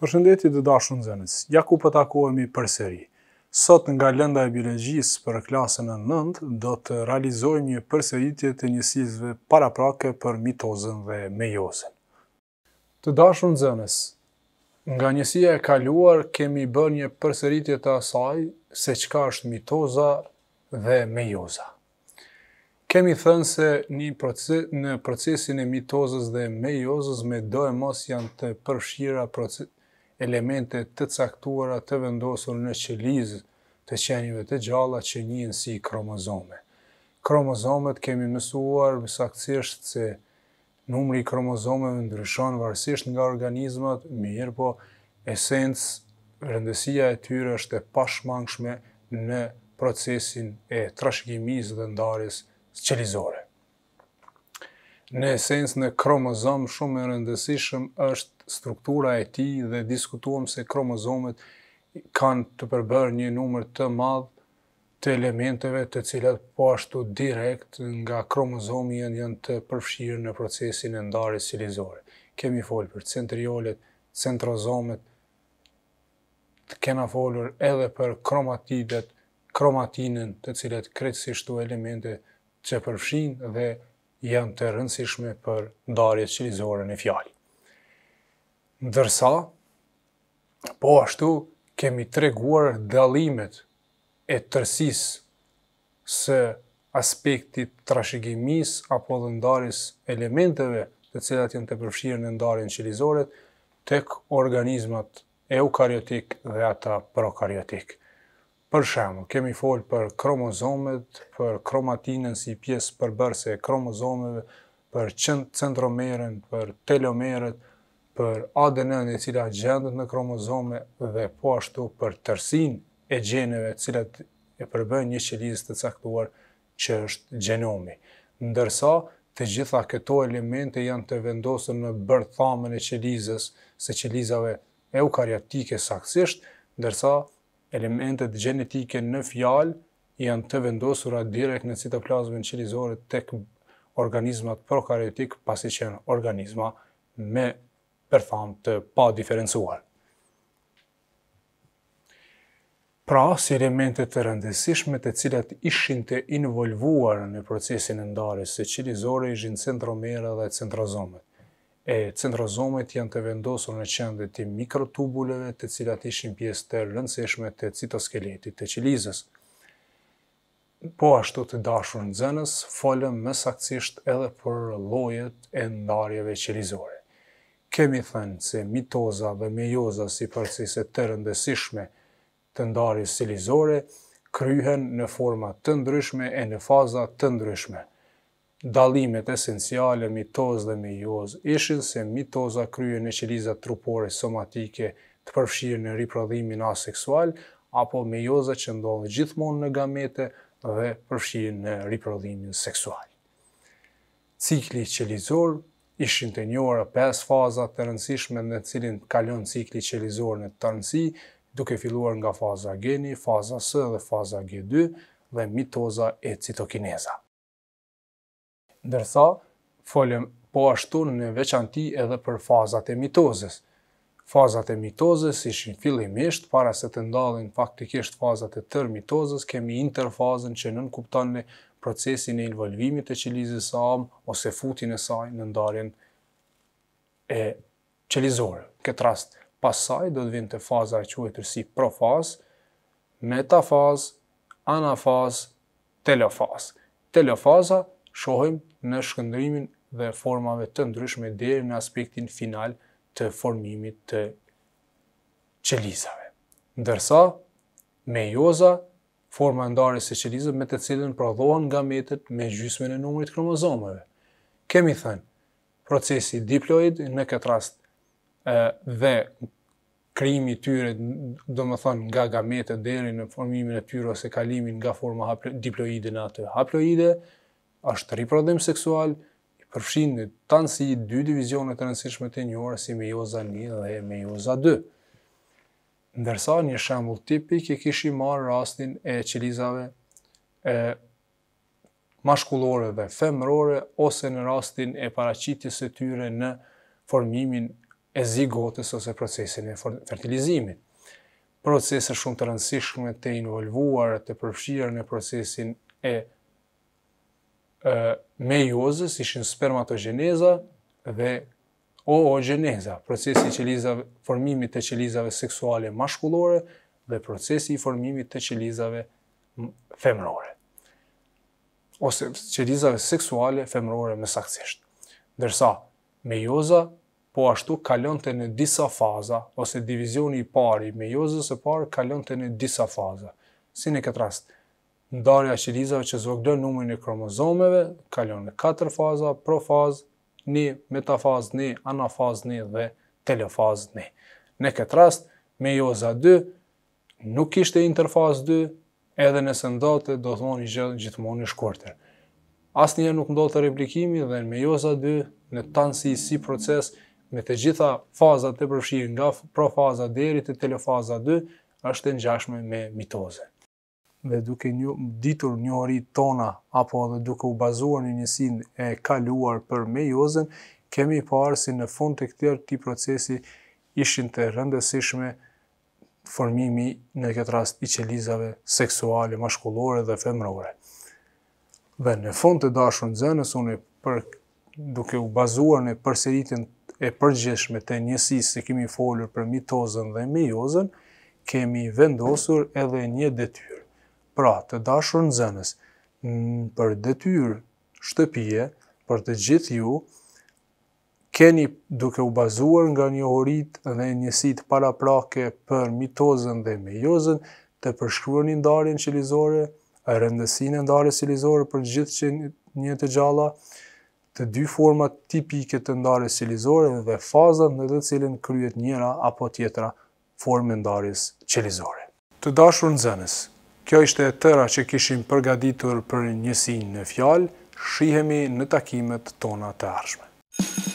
Përshëndetje të dashur nxënës. Ja ku po takohemi përsëri. Sot nga lënda e biologjisë për klasën e 9 do të realizojmë një përsëritje të para paraprake për mitozën dhe mejozën. Të dashur nxënës, nga njësia e kaluar kemi bërë një përsëritje të asaj se çka është mitoza dhe mejoza. Kemi thënë se një proces, në procesin e mitozës dhe mejozës me do e mos janë të përshira proces, elemente të caktuara të vendosur në qelizë të qenjive të gjalla që njën si kromozome. Kromozomet kemi mësuar mësaktësisht se numri kromozomeve ndryshon varsisht nga organizmat, mirë po esens, rëndësia e tyre është e pashmangshme në procesin e trashgjimis dhe ndarjes qelizore. Në esencë në kromozom shumë e rëndësishëm është struktura e ti dhe diskutuam se kromozomet kanë të përbërë një numër të madhë të elementeve të cilat po ashtu direkt nga kromozomi janë janë të përfshirë në procesin e ndarës cilizore. Kemi folë për centriolet, centrozomet, të kena folur edhe për kromatidet, kromatinën të cilat kretësishtu elemente që përfshinë dhe janë të rëndësishme për darje qilizore në fjallë. Ndërsa, po ashtu, kemi treguar dalimet e tërsis së aspektit trashegimis apo dhe ndarjes elementeve të cilat jenë të përfshirë në ndarjen qilizore, tek organizmat eukariotik dhe ata prokaryotik. Për shemë, kemi folë për kromozomet, për kromatinën si pjesë bërse e kromozomeve, për centromeren, për telomeret, për ADN-ën e cila gjendet në kromozome dhe po ashtu për tërsin e gjeneve cilat e përbën një qelizë të caktuar që është gjenomi. Ndërsa, të gjitha këto elemente janë të vendosën në bërthamën e qelizës se qelizave eukariotike saksisht, ndërsa, elementet gjenetike në fjalë janë të vendosura direkt në citoplazmin qelizore tek organizmat prokaryotik pasi që janë organizma me përfam të pa diferencuar. Pra, si elementet të rëndësishme të cilat ishin të involvuar në procesin e ndarës se qilizore ishin centromera dhe centrozomet e centrozomet janë të vendosur në qendrën e mikrotubuleve, të cilat ishin pjesë të rëndësishme të citoskeletit të qelizës. Po ashtu të dashur nxënës, folëm më saktësisht edhe për llojet e ndarjeve qelizore. Kemi thënë se mitoza dhe mejoza si përcisë të rëndësishme të ndarjes qelizore kryhen në forma të ndryshme e në faza të ndryshme dalimet esenciale, mitoz dhe mejoz, ishin se mitoza kryje në qelizat trupore somatike të përfshirë në riprodhimin aseksual, apo mejoza që ndodhë gjithmonë në gamete dhe përfshirë në riprodhimin seksual. Cikli qelizor ishin të njore 5 fazat të rëndësishme në cilin kalon cikli qelizor në të rëndësi, duke filluar nga faza geni, faza së dhe faza G2 dhe mitoza e citokineza ndërsa folëm po ashtu në veçanti edhe për fazat e mitozës. Fazat e mitozës ishin fillimisht, para se të ndalën faktikisht fazat e tërë mitozës, kemi interfazën që nën kupton në procesin e involvimit të qelizës së am ose futin e saj në ndarjen e qelizore. Këtë rast pasaj do të vind të faza e quajtur si profaz, metafaz, anafaz, telofaz. Telofaza shohim në shkëndrimin dhe formave të ndryshme dhe në aspektin final të formimit të qelizave. Ndërsa, me joza, forma ndarës e qelizave me të cilën prodhohen nga me gjysme në numërit kromozomeve. Kemi thënë, procesi diploid në këtë rast dhe krimi tyre, do më thënë, nga gametet deri në formimin e tyre ose kalimin nga forma diploide në atë haploide, është riprodhim seksual, i përfshin në tanë si dy divizionet të nësishme të njohër, si me joza 1 dhe me joza 2. Ndërsa një shambull tipik e i marë rastin e qilizave e mashkullore dhe femërore, ose në rastin e paracitjes e tyre në formimin e zigotës ose procesin e fertilizimit. Procese shumë të rëndësishme të involvuar të përfshirë në procesin e me jozës ishin spermatogeneza dhe oogeneza, procesi i qelizave, formimit të qelizave seksuale mashkullore dhe procesi i formimit të qelizave femrore. Ose qelizave seksuale femrore me saksisht. Ndërsa, mejoza po ashtu kalon të në disa faza, ose divizioni i pari, mejozës e parë kalon të në disa faza. Si në këtë rastë, ndarja e qelizave që zvogëlon numrin e kromozomeve kalon në katër faza, profazë, 1, metafazë, 1, anafazë, 1 dhe telefaz, 1. Në këtë rast, mejoza 2 nuk ishte interfazë 2, edhe nëse ndote, do të moni gjithë gjithmoni shkorter. shkurtër. Asnjëherë nuk ndote replikimi dhe në mejoza 2, në tanë si si proces, me të gjitha fazat e përfshirë nga profaza deri të telefaza 2, është në gjashme me mitozën dhe duke një ditur njëri tona, apo dhe duke u bazuar një njësin e kaluar për mejozën, kemi parë si në fund të këtër ti procesi ishin të rëndësishme formimi në këtë rast i qelizave seksuale, mashkullore dhe femrore. Dhe në fund të dashur në zënës, unë për, duke u bazuar në përseritin e përgjeshme të njësis se kemi folur për mitozën dhe mejozën, kemi vendosur edhe një detyr pra të dashur në zënës, për detyr shtëpije, për të gjithë ju, keni duke u bazuar nga një horit dhe njësit para prake për mitozën dhe mejozën, të përshkruar një ndarjen qilizore, rëndësinë rëndësin e ndarjes qilizore për gjithë që një të gjalla, të dy format tipike të ndarjes qilizore dhe fazat në dhe cilin kryet njëra apo tjetra formë ndarjes qilizore. Të dashur në zënës, Kjo ishte e tëra që kishim përgaditur për njësin në fjalë, shihemi në takimet tona të arshme. Thank you.